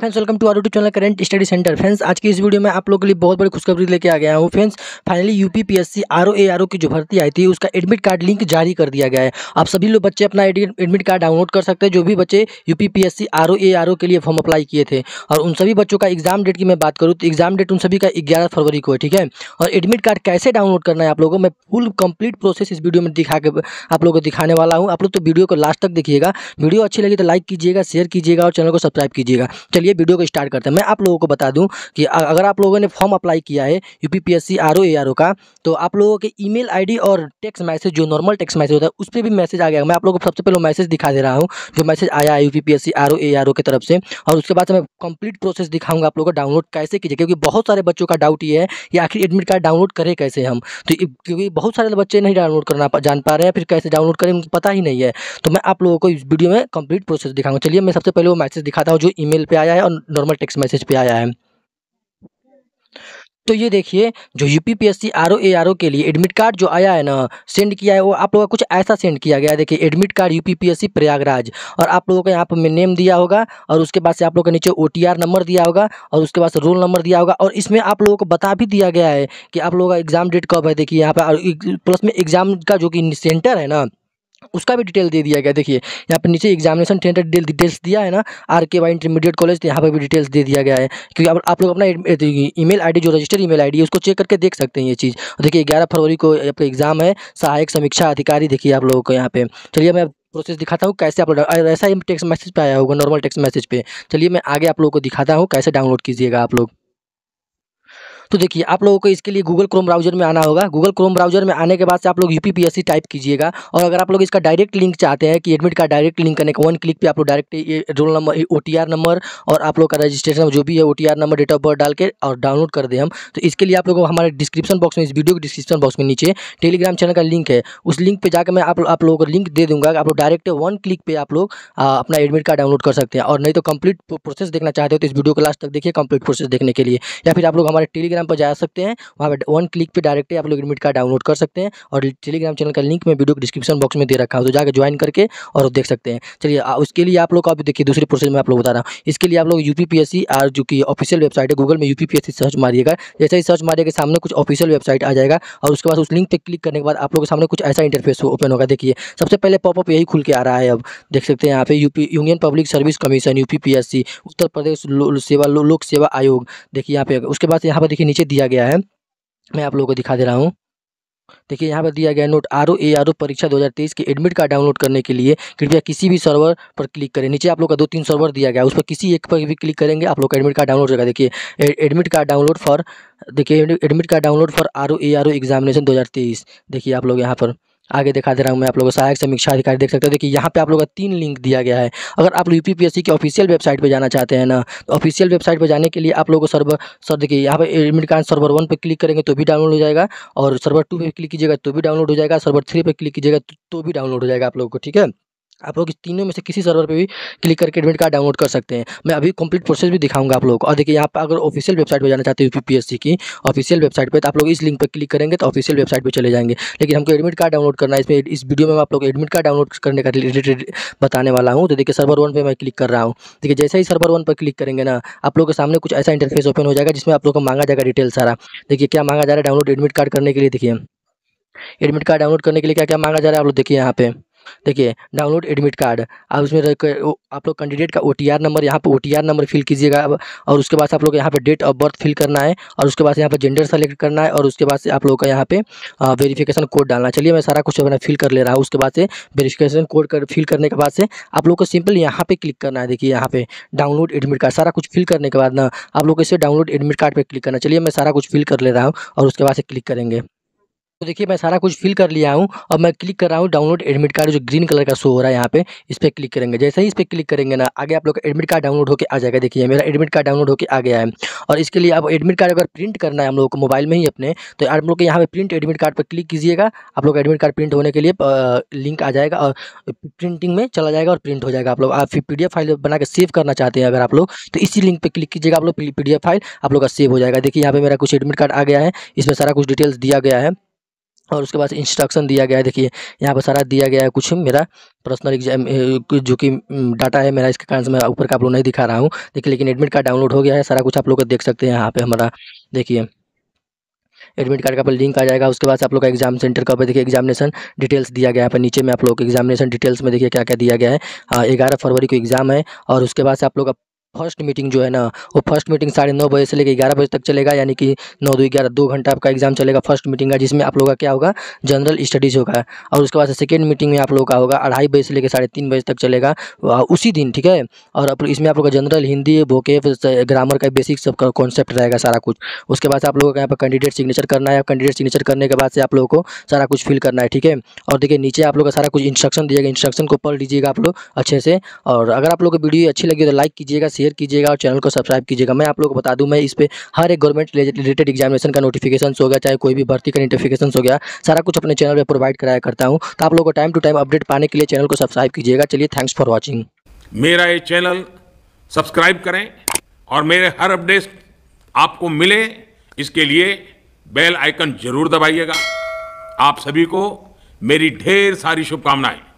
friends welcome to our to channel current study centre friends आज की इस video में आप लोगों के लिए बहुत बड़ी खुशखबरी लेके आ गया हूँ friends finally UP PSC RO की जो भर्ती आई थी उसका एडमिट कार्ड लिंक जारी कर दिया गया है आप सभी लोग बच्चे अपना एडमिट कार्ड डाउनलोड कर सकते हैं जो भी बच्चे यू पी के लिए फॉर्म अप्लाई किए थे और उन सभी बच्चों का एग्जाम डेट की मैं बात करूँ तो एग्जाम डेट उन सभी का ग्यारह फरवरी को है ठीक है और एडमिट कार्ड कैसे डाउनलोड करना है आप लोगों को मैं फुल कंप्लीट प्रोसेस इस वीडियो में दिखा के आप लोगों को दिखाने वाला हूँ आप लोग तो वीडियो को लास्ट तक देखिएगा वीडियो अच्छी लगी तो लाइक कीजिएगा शेयर कीजिएगा और चैनल को सब्सक्राइब कीजिएगा चलिए चलिए वीडियो को स्टार्ट करते हैं मैं आप लोगों को बता दूं कि अगर आप लोगों ने फॉर्म अप्लाई किया है यू पी पी का तो आप लोगों के ईमेल आईडी और टेक्स्ट मैसेज जो नॉर्मल टेक्स्ट मैसेज होता है उस पर भी मैसेज आ गया मैं आप लोगों को सबसे पहले मैसेज दिखा दे रहा हूँ जो मैसेज आया है यू पी पी की तरफ से और उसके बाद मैं कंप्लीट प्रोसेस दिखाऊंगा आप लोगों को डाउनलोड कैसे कीजिए क्योंकि बहुत सारे बच्चों का डाउट ये है कि आखिर एडमिट कार्ड डाउनलोड करें कैसे हम तो क्योंकि बहुत सारे बच्चे नहीं डाउनलोड करना जान पा रहे हैं फिर कैसे डाउनलोड करें उनको पता ही नहीं है तो मैं आप लोगों को इस वीडियो में कंप्लीट प्रोसेस दिखाऊंगा चलिए मैं सबसे पहले वो मैसेज दिखाता हूँ जो ईमेल पे आया है है और नॉर्मल टेक्स्ट मैसेज पे आया है तो ये देखिए जो यू पी पी के लिए एडमिट कार्ड जो आया है ना सेंड किया है वो आप लोगों का कुछ ऐसा सेंड किया गया है देखिए admit card U P Prayagraj और आप लोगों का यहाँ पर नेम दिया होगा और उसके बाद से आप लोगों का नीचे ओ नंबर दिया होगा और उसके बाद से रोल नंबर दिया होगा और इसमें आप लोगों को बता भी दिया गया है कि आप लोगों का एग्ज़ाम डेट कब है देखिए यहाँ पर प्लस में एग्ज़ाम का जो कि सेंटर है ना उसका भी डिटेल दे दिया गया देखिए यहाँ पर नीचे एग्जामिनेशन टेंटर डिटेल्स दिया है ना आर के वाई इंटरमीडिएट कॉलेज यहाँ पर भी डिटेल्स दे दिया गया है क्योंकि आप लोग अपना ईमेल आईडी जो रजिस्टर ईमेल आईडी है उसको चेक करके देख सकते हैं ये चीज़ देखिए ग्यारह फरवरी को आपका एग्जाम है सहायक समीक्षा अधिकारी देखिए आप लोगों को यहाँ पे चलिए मैं प्रोसेस दिखाता हूँ कैसे आप ऐसा ही टेक्स्ट मैसेज पे आया होगा नॉर्मल टेक्स्ट मैसेज पे चलिए मैं आगे आप लोगों को दिखाता हूँ कैसे डाउनलोड कीजिएगा आप लोग तो देखिए आप लोगों को इसके लिए गूगल क्रोम ब्राउजर में आना होगा गूगल क्रोम ब्राउजर में आने के बाद से आप लोग यूपीपीएससी टाइप कीजिएगा और अगर आप लोग इसका डायरेक्ट लिंक चाहते हैं कि एडमिट कार्ड डायरेक्ट लिंक करने का वन क्लिक पे आप लोग डायरेक्ट ये रोल नंबर ओ नंबर और आप लोग का रजिस्ट्रेशन जो भी है ओ नंबर डेट ऑफ बर्थ डाल के और डाउनलोड कर दें हम तो इसके लिए आप को हमारे डिस्क्रिप्शन बॉक्स में इस वीडियो के डिस्क्रिप्शन बॉक्स में नीचे टेलीग्राम चैनल का लिंक है उस लिंक पर जाकर मैं आप आप लोगों को लिंक दे दूंगा आप लोग डायरेक्ट वन क्लिक पर आप लोग अपना एडमिट कार्ड डाउनलोड कर सकते हैं और नहीं तो कंप्लीट प्रोसेस देखना चाहते हो तो इस वीडियो को लास्ट तक देखिए कंप्लीट प्रोसेस देखने के लिए या फिर आप लोग हमारे टेलीग्राम टेलीग्राम पर जा सकते हैं वहाँ पर वन क्लिक पर डायरेक्ट आप लोग एडमिट कार्ड डाउनलोड कर सकते हैं और टेलीग्राम चैनल का लिंक मैं वीडियो के डिस्क्रिप्शन बॉक्स में दे रखा हूँ तो जाकर ज्वाइन करके और देख सकते हैं चलिए उसके लिए आप लोग अभी देखिए दूसरे प्रोसेस में आप लोग बता रहा हूँ इसके लिए आप लोग यू पी आर जो कि ऑफिशियल वेबसाइट है गूगल में यू सर्च मारिएगा जैसे ही सर्च मारिएगा सामने कुछ ऑफिशियल वेबसाइट आ जाएगा और उसके बाद उस लिंक पर क्लिक करने के बाद आप लोग के सामने कुछ ऐसा इंटरफेस ओपन होगा देखिए सबसे पहले पॉपअप यही खुल के आ रहा है अब देख सकते हैं यहाँ पे UP Union Public Service Commission UPPSC Uttar Pradesh लो, सेवा लो, लोक सेवा आयोग देखिए यहाँ पे उसके बाद यहाँ पर देखिए नीचे दिया गया है मैं आप लोगों को दिखा दे रहा हूँ देखिए यहाँ पर दिया गया note R O A R O परीक्षा 2023 के एडमिट कार्ड डाउनलोड करने के लिए कृपया किसी भी सर्वर पर क्लिक करें नीचे आप लोग का दो तीन सर्वर दिया गया उस पर किसी एक पर भी क्लिक करेंगे आप लोग का एडमिट कार्ड डाउनलोड देखिए एडमिट कार्ड डाउनलोड फॉर देखिए admit card download for R O A R O examination दो देखिए आप लोग यहाँ पर आगे दिखा दे रहा हूँ मैं आप लोगों को सहायक समीक्षा अधिकारी देख सकते हो देखिए यहाँ पे आप लोगों का तीन लिंक दिया गया है अगर आप लोग यू की ऑफिशियल वेबसाइट पर जाना चाहते हैं ना तो ऑफिशियल वेबसाइट पर जाने के लिए आप लोगों को सर्वर सर देखिए यहाँ पर एडमिट कार्ड सर्वर वन पर क्लिक करेंगे तो भी डाउनलोड हो जाएगा और सर्वर टू पर क्लिक कीजिएगा तो भी डाउनलोड हो जाएगा सर्वर थ्री पर क्लिक कीजिएगा तो भी डाउनलोड हो जाएगा आप लोगों को ठीक है आप लोग तीनों में से किसी सर्वर पे भी क्लिक करके एडमिट कार्ड डाउनलोड कर सकते हैं मैं अभी कंप्लीट प्रोसेस भी दिखाऊंगा आप लोगों को और देखिए यहाँ पर अगर ऑफिशियल वेबसाइट पे जाना चाहते हैं यूपीएससी की ऑफिशियल वेबसाइट पे तो आप लोग इस लिंक पर क्लिक करेंगे तो ऑफिशियल वेबसाइट पे चले जाएंगे लेकिन हमको एडमिट कार्ड डाउनलोड करना है इसमें इस वीडियो में आप लोग एडमिट कार्ड डाउनलोड करने का रिलेटेड बताने वाला हूँ तो देखिए सर्वर वन पर मैं क्लिक कर रहा हूँ देखिए जैसे ही सर्वर वन पर क्लिक करेंगे ना आप लोग के सामने कुछ ऐसा इंटरफेस ओपन हो जाएगा जिसमें आप लोग को मांगा जाएगा डिटेल सारा देखिए क्या मांगा जा रहा है डाउनलोड एडमिट कार्ड करने के लिए देखिए एडमिट कार्ड डाउनलोड करने के लिए क्या क्या मांगा जा रहा है आप लोग देखिए यहाँ पे देखिए डाउनलोड एडमिट कार्ड अब उसमें आप लोग कैंडिडेट का ओ नंबर यहाँ पर ओ नंबर फिल कीजिएगा और उसके बाद आप लोग यहाँ पर डेट ऑफ बर्थ फिल करना है और उसके बाद यहाँ पर जेंडर सेलेक्ट करना है और उसके बाद से आप लोग का यहाँ पे वेरिफिकेशन कोड डालना चलिए मैं सारा कुछ अपना फिल कर ले रहा हूँ उसके बाद से वेरिफिकेशन कोड कर फिल करने के बाद से आप लोग को सिंपल यहाँ पे क्लिक करना है देखिए यहाँ पे डाउनलोड एडमिट कार्ड सारा कुछ फिल करने के बाद ना आप लोग इसे डाउनलोड एडमिट कार्ड पर क्लिक करना चलिए मैं सारा कुछ फिल कर ले रहा हूँ और उसके बाद से क्लिक करेंगे तो देखिए मैं सारा कुछ फिल कर लिया हूँ अब मैं क्लिक कर रहा हूँ डाउनलोड एडमिट कार्ड जो ग्रीन कलर का शो हो रहा है यहाँ पे इस पर क्लिक करेंगे जैसे ही इस पर क्लिक करेंगे ना आगे आप लोग एडमिट कार्ड डाउनलोड होकर आ जाएगा देखिए मेरा एडमिट कार्ड डाउनलोड होकर आ गया है और इसके लिए आप एडमिट कार्ड अगर प्रिंट करना है हम लोग को मोबाइल में ही अपने तो आप लोग यहाँ पर प्रिंट एडमिट कार्ड पर क्लिक कीजिएगा आप लोग एडमिट कार्ड प्रिंट होने के लिए लिंक आ जाएगा और प्रिंटिंग में चला जाएगा और प्रिंट हो जाएगा आप लोग आप पी फाइल बना के सेव करना चाहते हैं अगर आप लोग तो इसी लिंक पर क्लिक कीजिएगा आप लोग पी फाइल आप लोग का सेव हो जाएगा देखिए यहाँ पर मेरा कुछ एडमिट कार्ड आ गया है इसमें सारा कुछ डिटेल्स दिया गया है और उसके बाद इंस्ट्रक्शन दिया गया है देखिए यहाँ पर सारा दिया गया है कुछ मेरा पर्सनल एग्जाम जो कि डाटा है मेरा इसके कारण से मैं ऊपर का आप लोग नहीं दिखा रहा हूँ देखिए लेकिन एडमिट कार्ड डाउनलोड हो गया है सारा कुछ आप लोग देख सकते हैं यहाँ पे हमारा देखिए एडमिट कार्ड का पर लिंक आ जाएगा उसके बाद आप लोग का एग्जाम सेंटर का पर देखिए एग्जामिनेशन डिटेल्स दिया गया है पर नीचे में आप लोग एग्जामिनेशन डिटेल्स में देखिए क्या क्या दिया गया है हाँ, ग्यारह फरवरी को एग्जाम है और उसके बाद से आप लोग फर्स्ट मीटिंग जो है ना वो फर्स्ट मीटिंग साढ़े नौ बजे से लेकर ग्यारह बजे तक चलेगा यानी कि नौ दो ग्यारह दो घंटा आपका एग्जाम चलेगा फर्स्ट मीटिंग का जिसमें आप लोगों का क्या होगा जनरल स्टडीज़ होगा और उसके बाद सेकेंड मीटिंग में आप लोगों का होगा अढ़ाई बजे से लेकर साढ़े तीन बजे तक चलेगा उसी दिन ठीक है और इसमें आप लोग का जनरल हिंदी भोके ग्रामर का बेसिक सब कॉन्सेप्ट रहेगा सारा कुछ उसके बाद आप लोगों का यहाँ पर कैंडिडेट सिग्नेचर करना है कैंडिडेट सिग्नेचर करने के बाद से आप लोगों को सारा कुछ फिल करना है ठीक है और देखिए नीचे आप लोग का सारा कुछ इंस्ट्रक्शन दिएगा इंस्ट्रक्शन को पढ़ लीजिएगा आप लोग अच्छे से और अगर आप लोग को वीडियो अच्छी लगी तो लाइक कीजिएगा शेयर कीजिएगा और चैनल को सब्सक्राइब कीजिएगा मैं आप लोग को बता दूँ मैं इस पर हर एक गवर्नमेंट रिलेटेड एग्जामिनेशन का नोटिफिकेशन हो गया चाहे कोई भी भर्ती का नोटिफिकेशन हो गया सारा कुछ अपने चैनल पर प्रोवाइड कराया करता हूँ तो आप लोग को टाइम टू टाइम अपडेट पाने के लिए चैनल को सब्सक्राइब कीजिएगा चलिए थैंक्स फॉर वॉचिंग मेरा ये चैनल सब्सक्राइब करें और मेरे हर अपडेट आपको मिले इसके लिए बेल आइकन जरूर दबाइएगा आप सभी को मेरी ढेर सारी शुभकामनाएं